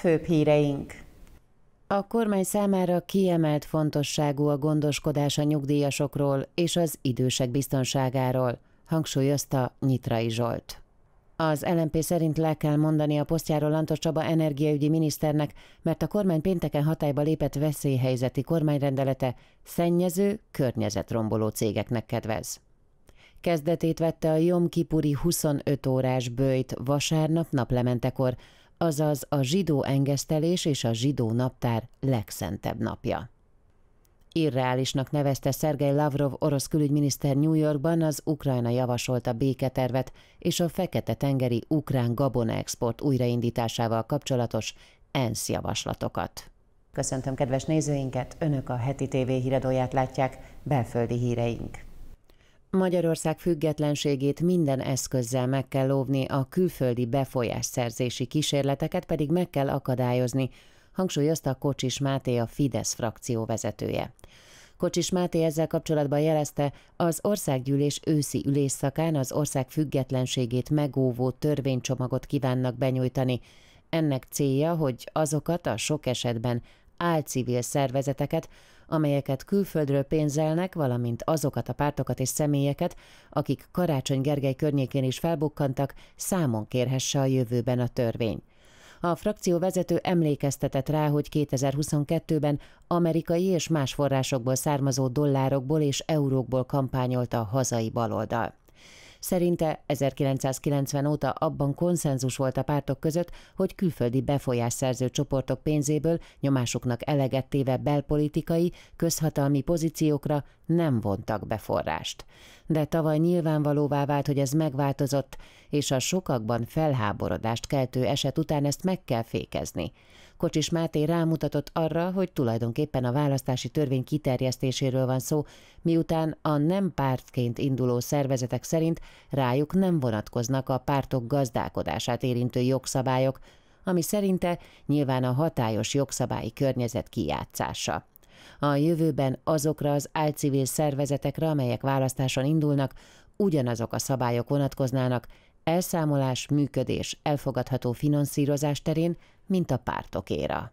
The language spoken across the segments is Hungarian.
főbb híreink. A kormány számára kiemelt fontosságú a gondoskodás a nyugdíjasokról és az idősek biztonságáról, hangsúlyozta Nyitrai Zsolt. Az LMP szerint le kell mondani a posztjáról Lantos Csaba energiaügyi miniszternek, mert a kormány pénteken hatályba lépett veszélyhelyzeti kormányrendelete szennyező, környezetromboló cégeknek kedvez. Kezdetét vette a Jomkipuri 25 órás bőjt vasárnap naplementekor, azaz a zsidó engesztelés és a zsidó naptár legszentebb napja. Irreálisnak nevezte Szergej Lavrov orosz külügyminiszter New Yorkban az Ukrajna javasolta béketervet és a Fekete-tengeri ukrán export újraindításával kapcsolatos ENSZ javaslatokat. Köszöntöm kedves nézőinket, Önök a heti TV híradóját látják, belföldi híreink. Magyarország függetlenségét minden eszközzel meg kell lóvni, a külföldi befolyásszerzési kísérleteket pedig meg kell akadályozni, hangsúlyozta Kocsis Máté a Fidesz frakció vezetője. Kocsis Máté ezzel kapcsolatban jelezte, az országgyűlés őszi ülésszakán az ország függetlenségét megóvó törvénycsomagot kívánnak benyújtani. Ennek célja, hogy azokat a sok esetben álcivil szervezeteket, amelyeket külföldről pénzelnek, valamint azokat a pártokat és személyeket, akik Karácsony Gergely környékén is felbukkantak, számon kérhesse a jövőben a törvény. A frakció vezető emlékeztetett rá, hogy 2022-ben amerikai és más forrásokból származó dollárokból és eurókból kampányolta a hazai baloldal. Szerinte 1990 óta abban konszenzus volt a pártok között, hogy külföldi befolyásszerző csoportok pénzéből nyomásuknak elegettéve belpolitikai, közhatalmi pozíciókra nem vontak be forrást. De tavaly nyilvánvalóvá vált, hogy ez megváltozott, és a sokakban felháborodást keltő eset után ezt meg kell fékezni. Kocsis Máté rámutatott arra, hogy tulajdonképpen a választási törvény kiterjesztéséről van szó, miután a nem pártként induló szervezetek szerint rájuk nem vonatkoznak a pártok gazdálkodását érintő jogszabályok, ami szerinte nyilván a hatályos jogszabályi környezet kijátszása. A jövőben azokra az álcivil szervezetekre, amelyek választáson indulnak, ugyanazok a szabályok vonatkoznának, elszámolás, működés, elfogadható finanszírozás terén, mint a pártokéra.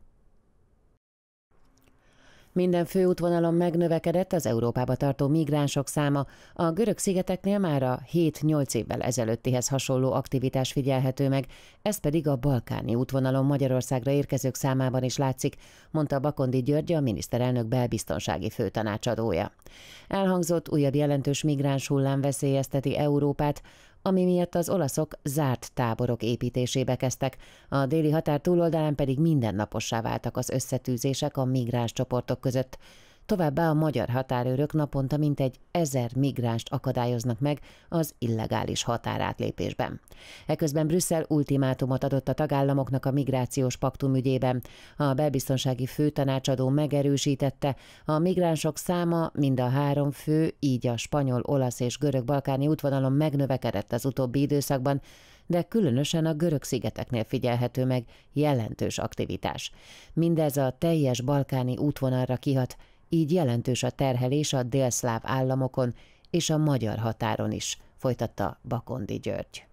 Minden főútvonalon megnövekedett az Európába tartó migránsok száma, a görög szigeteknél már a 7-8 évvel ezelőttihez hasonló aktivitás figyelhető meg, ez pedig a balkáni útvonalon Magyarországra érkezők számában is látszik, mondta Bakondi György, a miniszterelnök belbiztonsági főtanácsadója. Elhangzott újabb jelentős migráns hullám veszélyezteti Európát, ami miatt az olaszok zárt táborok építésébe kezdtek, a déli határ túloldalán pedig mindennapossá váltak az összetűzések a migráns csoportok között. Továbbá a magyar határőrök naponta mintegy ezer migránst akadályoznak meg az illegális határátlépésben. Eközben Brüsszel ultimátumot adott a tagállamoknak a migrációs paktum ügyében. A belbiztonsági főtanácsadó megerősítette, a migránsok száma mind a három fő, így a spanyol, olasz és görög-balkáni útvonalon megnövekedett az utóbbi időszakban, de különösen a görög szigeteknél figyelhető meg jelentős aktivitás. Mindez a teljes balkáni útvonalra kihat, így jelentős a terhelés a délszláv államokon és a magyar határon is, folytatta Bakondi György.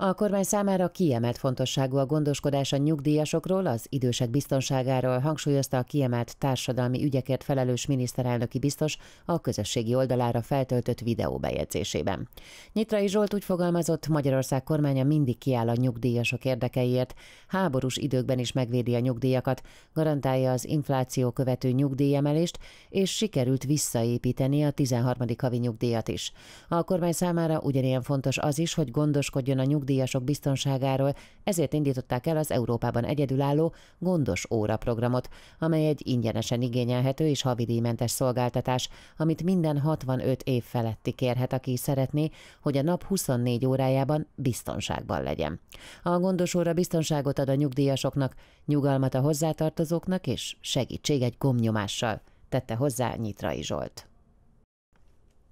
A kormány számára kiemelt fontosságú a gondoskodás a nyugdíjasokról, az idősek biztonságáról hangsúlyozta a kiemelt társadalmi ügyekért felelős miniszterelnöki biztos a közösségi oldalára feltöltött bejegyzésében. Nyitrai Zsolt úgy fogalmazott, Magyarország kormánya mindig kiáll a nyugdíjasok érdekeiért, háborús időkben is megvédi a nyugdíjakat, garantálja az infláció követő nyugdíjemelést, és sikerült visszaépíteni a 13. havi nyugdíjat is. A kormány számára ugyanilyen fontos az is, hogy gondoskodjon a nyugdíjasokról nyugdíjasok biztonságáról, ezért indították el az Európában egyedülálló Gondos Óra programot, amely egy ingyenesen igényelhető és havidíjmentes szolgáltatás, amit minden 65 év feletti kérhet, aki szeretné, hogy a nap 24 órájában biztonságban legyen. A Gondos Óra biztonságot ad a nyugdíjasoknak, nyugalmat a hozzátartozóknak és segítség egy gomnyomással, tette hozzá Nyitrai Zsolt.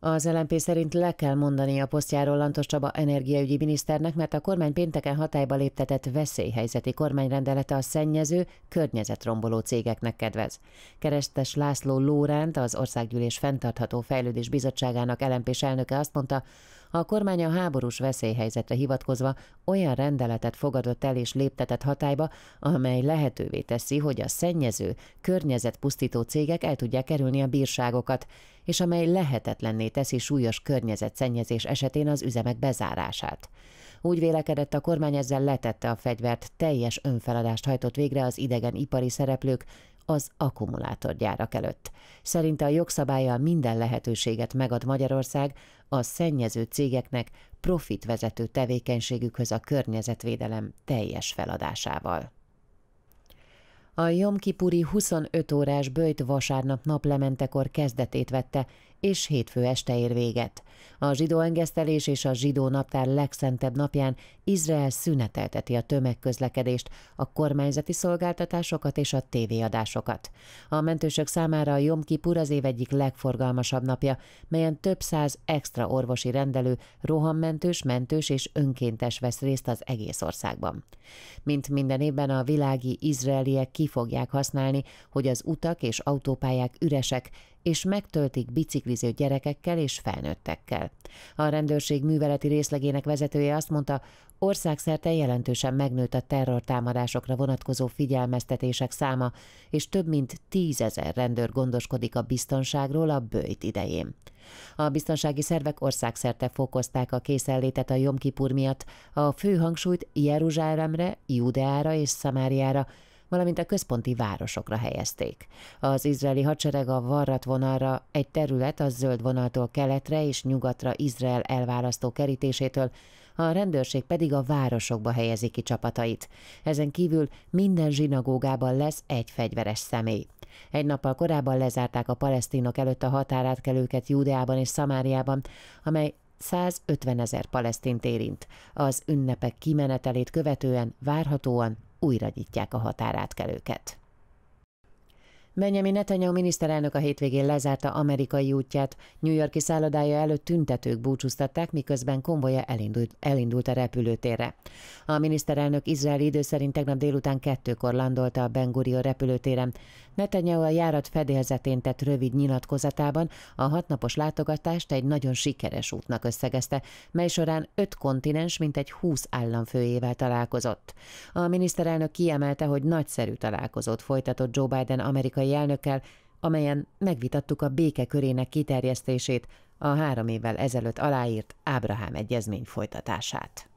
Az LNP szerint le kell mondani a posztjáról Lantos Csaba energiaügyi miniszternek, mert a kormány pénteken hatályba léptetett veszélyhelyzeti kormányrendelete a szennyező, környezetromboló cégeknek kedvez. Kerestes László Lóránt, az Országgyűlés Fenntartható Fejlődés Bizottságának lnp elnöke azt mondta, a kormány a háborús veszélyhelyzetre hivatkozva olyan rendeletet fogadott el és léptetett hatályba, amely lehetővé teszi, hogy a szennyező, környezetpusztító cégek el tudják kerülni a bírságokat, és amely lehetetlenné teszi súlyos környezetszennyezés esetén az üzemek bezárását. Úgy vélekedett a kormány ezzel letette a fegyvert, teljes önfeladást hajtott végre az idegen ipari szereplők, az akkumulátorgyárak előtt. Szerinte a jogszabálya minden lehetőséget megad Magyarország a szennyező cégeknek profitvezető tevékenységükhöz a környezetvédelem teljes feladásával. A Jomkipuri 25 órás böjt vasárnap naplementekor kezdetét vette, és hétfő este ér véget. A zsidó engesztelés és a zsidó naptár legszentebb napján Izrael szünetelteti a tömegközlekedést, a kormányzati szolgáltatásokat és a tévéadásokat. A mentősök számára a Jom Kipur az év egyik legforgalmasabb napja, melyen több száz extra orvosi rendelő, rohammentős, mentős és önkéntes vesz részt az egész országban. Mint minden évben a világi izraeliek ki fogják használni, hogy az utak és autópályák üresek, és megtöltik bicikliző gyerekekkel és felnőttekkel. A rendőrség műveleti részlegének vezetője azt mondta, országszerte jelentősen megnőtt a terrortámadásokra vonatkozó figyelmeztetések száma, és több mint tízezer rendőr gondoskodik a biztonságról a bőjt idején. A biztonsági szervek országszerte fokozták a készenlétet a Jomkipur miatt, a fő hangsúlyt Jeruzsálemre, Judeára és Szamáriára, valamint a központi városokra helyezték. Az izraeli hadsereg a Varrat vonalra egy terület a zöld vonaltól keletre és nyugatra Izrael elválasztó kerítésétől, a rendőrség pedig a városokba helyezi ki csapatait. Ezen kívül minden zsinagógában lesz egy fegyveres személy. Egy nappal korábban lezárták a palesztinok előtt a határátkelőket Júdeában és Szamáriában, amely 150 ezer palesztint érint. Az ünnepek kimenetelét követően várhatóan újra nyitják a határátkelőket. Benjamin Netanyahu miniszterelnök a hétvégén lezárta amerikai útját. New Yorki szállodája előtt tüntetők búcsúztatták, miközben konvoja elindult, elindult a repülőtérre. A miniszterelnök izraeli idő szerint tegnap délután kettőkor landolta a Ben Gurion repülőtéren. Netanyahu a járat fedélzetén tett rövid nyilatkozatában a hatnapos látogatást egy nagyon sikeres útnak összegezte, mely során öt kontinens mintegy 20 államfőjével találkozott. A miniszterelnök kiemelte, hogy nagyszerű találkozót folytatott Joe Biden amerikai amerikai elnökkel, amelyen megvitattuk a béke körének kiterjesztését, a három évvel ezelőtt aláírt Ábrahám egyezmény folytatását.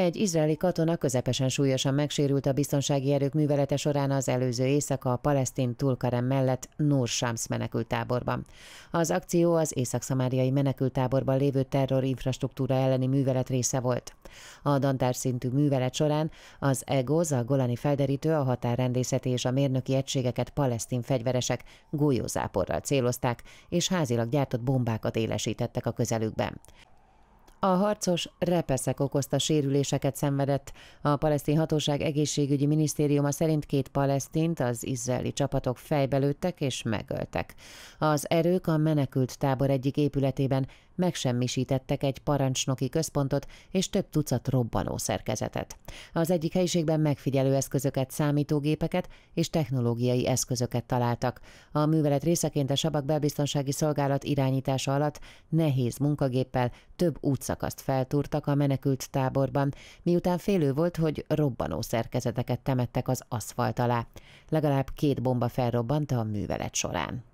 Egy izraeli katona közepesen súlyosan megsérült a biztonsági erők művelete során az előző éjszaka a palesztin Tulkarem mellett Nur Shams menekültáborban. Az akció az észak-szamáriai menekültáborban lévő terror infrastruktúra elleni művelet része volt. A dantár szintű művelet során az EGOZ, a Golani felderítő, a határrendészeti és a mérnöki egységeket palesztin fegyveresek golyózáporral célozták, és házilag gyártott bombákat élesítettek a közelükben. A harcos repeszek okozta sérüléseket szenvedett. A palesztin hatóság egészségügyi minisztériuma szerint két palesztint az izraeli csapatok fejbelőttek és megöltek. Az erők a menekült tábor egyik épületében megsemmisítettek egy parancsnoki központot és több tucat robbanó szerkezetet. Az egyik helyiségben megfigyelő eszközöket, számítógépeket és technológiai eszközöket találtak. A művelet részeként a Sabak Belbiztonsági Szolgálat irányítása alatt nehéz munkagéppel több útszakaszt feltúrtak a menekült táborban, miután félő volt, hogy robbanó szerkezeteket temettek az aszfalt alá. Legalább két bomba felrobbant a művelet során.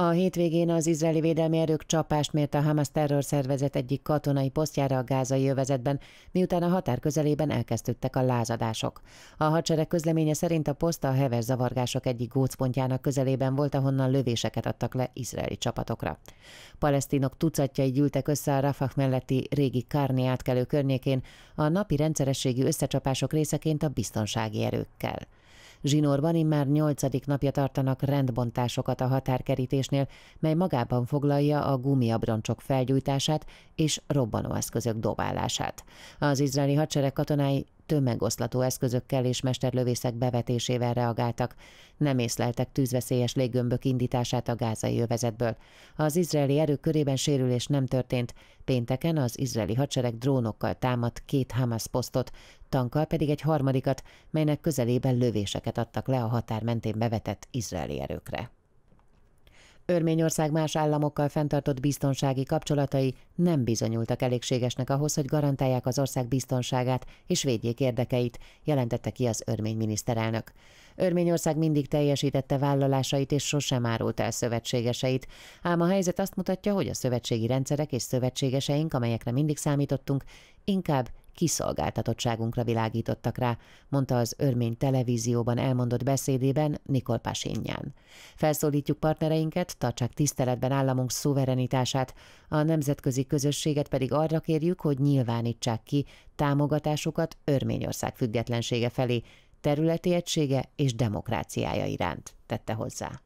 A hétvégén az izraeli védelmi erők csapást mért a Hamas terrorszervezet egyik katonai posztjára a gázai övezetben, miután a határ közelében elkezdődtek a lázadások. A hadsereg közleménye szerint a poszt a heves zavargások egyik gócpontjának közelében volt, ahonnan lövéseket adtak le izraeli csapatokra. Palesztinok tucatjai gyűltek össze a Rafah melletti régi Kárni átkelő környékén, a napi rendszerességi összecsapások részeként a biztonsági erőkkel. Zsinórban immár nyolcadik napja tartanak rendbontásokat a határkerítésnél, mely magában foglalja a gumiabroncsok felgyújtását és robbanóeszközök dobálását. Az izraeli hadsereg katonái tömegoszlató eszközökkel és mesterlövészek bevetésével reagáltak. Nem észleltek tűzveszélyes léggömbök indítását a gázai övezetből. Az izraeli erők körében sérülés nem történt. Pénteken az izraeli hadsereg drónokkal támadt két Hamas posztot, tankkal pedig egy harmadikat, melynek közelében lövéseket adtak le a határ mentén bevetett izraeli erőkre. Örményország más államokkal fenntartott biztonsági kapcsolatai nem bizonyultak elégségesnek ahhoz, hogy garantálják az ország biztonságát és védjék érdekeit, jelentette ki az örmény miniszterelnök. Örményország mindig teljesítette vállalásait és sosem árult el szövetségeseit, ám a helyzet azt mutatja, hogy a szövetségi rendszerek és szövetségeseink, amelyekre mindig számítottunk, inkább kiszolgáltatottságunkra világítottak rá, mondta az örmény televízióban elmondott beszédében Nikol Pasinyán. Felszólítjuk partnereinket, tartsák tiszteletben államunk szuverenitását, a nemzetközi közösséget pedig arra kérjük, hogy nyilvánítsák ki támogatásukat Örményország függetlensége felé, területi egysége és demokráciája iránt, tette hozzá.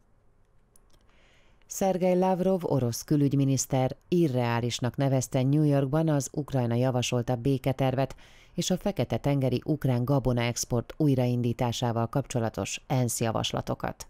Szergej Lavrov orosz külügyminiszter irreálisnak nevezte New Yorkban az Ukrajna javasolta béketervet és a Fekete-tengeri ukrán gabona export újraindításával kapcsolatos ENSZ javaslatokat.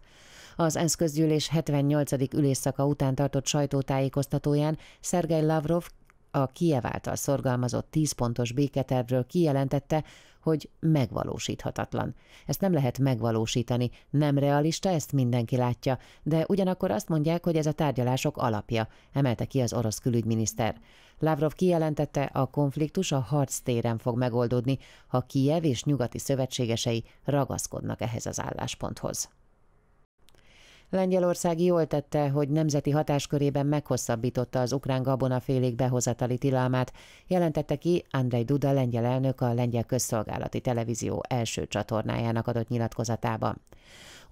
Az ENSZ közgyűlés 78. ülésszaka után tartott sajtótájékoztatóján Szergej Lavrov a Kiev által szorgalmazott 10 pontos béketervről kijelentette, hogy megvalósíthatatlan. Ezt nem lehet megvalósítani, nem realista, ezt mindenki látja, de ugyanakkor azt mondják, hogy ez a tárgyalások alapja, emelte ki az orosz külügyminiszter. Lavrov kijelentette, a konfliktus a harc téren fog megoldódni, ha Kijev és nyugati szövetségesei ragaszkodnak ehhez az állásponthoz. Lengyelország jól tette, hogy nemzeti hatáskörében meghosszabbította az ukrán gabonafélék behozatali tilalmát, jelentette ki Andrei Duda lengyel elnök a lengyel közszolgálati televízió első csatornájának adott nyilatkozatában.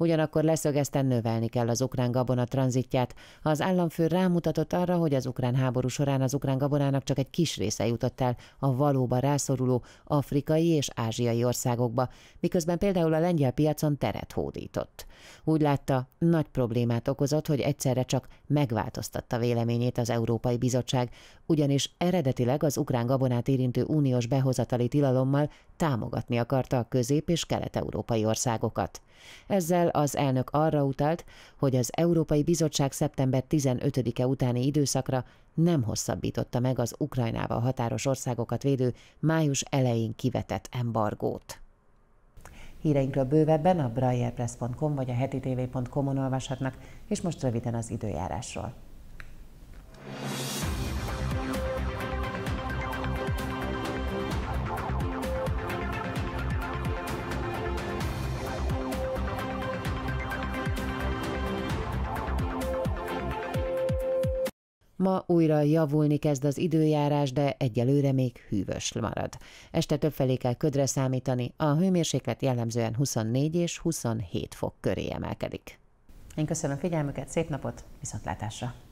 Ugyanakkor leszögezten növelni kell az ukrán gabona tranzitját. Az államfő rámutatott arra, hogy az ukrán háború során az ukrán gabonának csak egy kis része jutott el a valóban rászoruló afrikai és ázsiai országokba, miközben például a lengyel piacon teret hódított. Úgy látta, nagy problémát okozott, hogy egyszerre csak megváltoztatta véleményét az Európai Bizottság, ugyanis eredetileg az ukrán gabonát érintő uniós behozatali tilalommal támogatni akarta a közép- és kelet-európai országokat. Ezzel az elnök arra utalt, hogy az Európai Bizottság szeptember 15-e utáni időszakra nem hosszabbította meg az Ukrajnával határos országokat védő május elején kivetett embargót. Híreinkről bővebben a brajerpress.com vagy a hetitévé.com-on olvashatnak, és most röviden az időjárásról. Ma újra javulni kezd az időjárás, de egyelőre még hűvös marad. Este többfelé kell ködre számítani, a hőmérséklet jellemzően 24 és 27 fok köré emelkedik. Én köszönöm figyelmüket, szép napot, viszontlátásra!